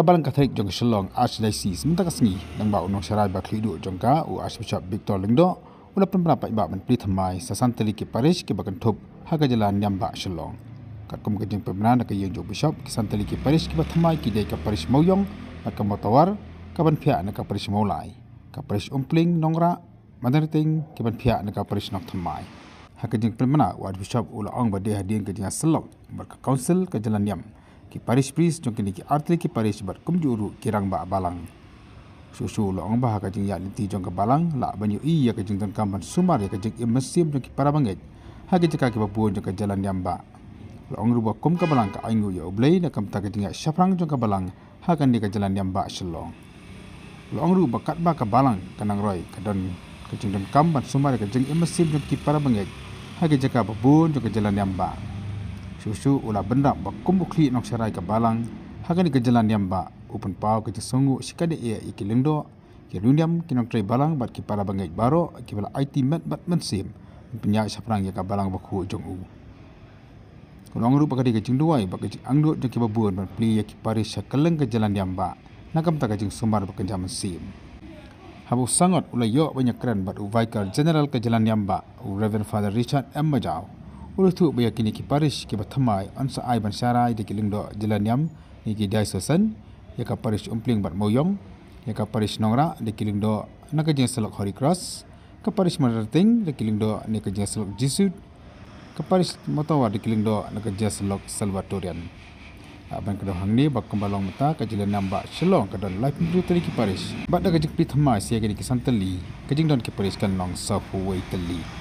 kabalang katrik jong shillong archdiocese sementara kesengi dang bau nong sarai bakli du jong ka u archbishop victor lingdo ula pen berapa iba men pri thamai sa santeli ke parish ke bakan thop ha ga jalan nyam ba shillong ka kum ke jing pemna na ke yong jong bishop ke santeli ke parish ke thamai ki de ka parish mau yong ka ka motawar ka ban phya na ka parish mau lai ka parish umpling nongra manerting ke ban phya na ka parish nok thamai ha ke jing pemna u archbishop ula ong ba de ha dien ke jing shillong ba ka council ka jalan nyam ki paris pris jong ki ki artri ki paris bar kum ju ru kirang ba balang su su lo ang ba ka jing ya ni ti jong ka balang la ban i ya ka jing tan kam ban sumar ya ka jing imasim jong ki para banget ha ki ka ki ba bu jong ka jalan yam ba lo ang ru ba kum ka balang ka ang yu ya na kam ta ka jing ya syafrang jong ka balang ha kan ni ka jalan yam ba shlo lo ang ru ba kat ba ka balang kanang roy ka don ka jing tan kam ban sumar ya ka jing imasim jong ki para banget ha ki ka ba bu jong ka jalan yam ba susu ulah benda berkumpul kli nak serai ke balang, hakan ke jalan diam ba, upun pau kita sungguh sekali ia iki lindo, ke lundiam ke trai balang bat ke pala bangai baro, ke pala IT mat bat mensim, punya saprang ke balang baku jong u. Kulang rupa kadi ke jingdua i ke angdo jong ke babun bat pli ya pari sekeleng ke jalan diam ba, nakam tak ke jing sumar bak kenjam mensim. Habu sangat ulah yo banyak keren bat u vaikal general ke jalan diam ba, Reverend Father Richard M. Majau. Ulu tu bayar kini ki parish ki batamai ansa ai ban syarai di kiling do jalan yam ni ki dai sosan ya ka parish umpling bat moyong ya ka Paris nongra di kiling do na jeng selok hori cross ke Paris marating di kiling do ni ka jeng selok jisut ke Paris motawa di kiling do na ka jeng selok salvatorian ah, Abang kedua hang ni bak kembalong mata ke jila nambak selong ke dalam life blue tadi ki parish bak da ke jepit hamai sia ke di kesan teli ke jing don ki kan long sahu wei teli